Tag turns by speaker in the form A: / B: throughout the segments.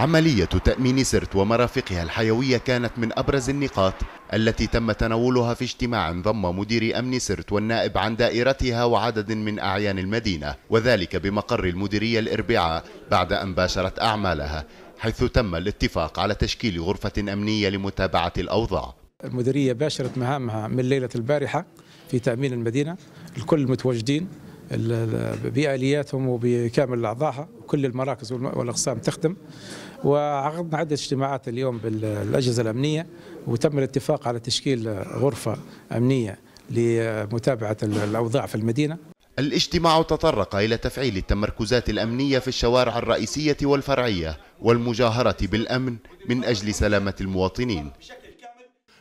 A: عملية تأمين سرت ومرافقها الحيوية كانت من أبرز النقاط التي تم تناولها في اجتماع ضم مدير أمن سرت والنائب عن دائرتها وعدد من أعيان المدينة وذلك بمقر المديرية الإربعاء بعد أن باشرت أعمالها حيث تم الاتفاق على تشكيل غرفة أمنية لمتابعة الأوضاع
B: المديرية باشرت مهامها من ليلة البارحة في تأمين المدينة الكل متواجدين بالياتهم وبكامل أعضائها كل المراكز والاقسام تخدم وعقدنا عده اجتماعات اليوم بالاجهزه الامنيه وتم الاتفاق على تشكيل غرفه امنيه لمتابعه الاوضاع في المدينه
A: الاجتماع تطرق إلى تفعيل التمركزات الأمنية في الشوارع الرئيسية والفرعية والمجاهرة بالأمن من أجل سلامة المواطنين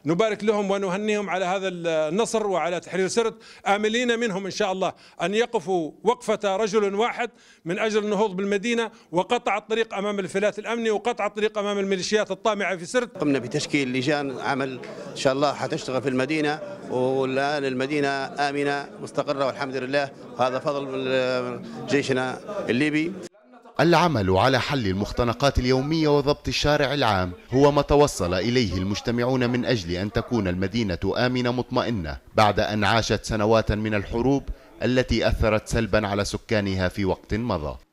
A: نبارك
C: لهم ونهنيهم على هذا النصر وعلى تحرير سرت آملين منهم إن شاء الله أن يقفوا وقفة رجل واحد من أجل النهوض بالمدينة وقطع الطريق أمام الفلات الأمني وقطع الطريق أمام الميليشيات الطامعة في سرت قمنا بتشكيل لجان عمل إن شاء
D: الله حتشتغل في المدينة والآن المدينة آمنة مستقرة والحمد لله هذا فضل جيشنا الليبي
A: العمل على حل المختنقات اليومية وضبط الشارع العام هو ما توصل إليه المجتمعون من أجل أن تكون المدينة آمنة مطمئنة بعد أن عاشت سنوات من الحروب التي أثرت سلبا على سكانها في وقت مضى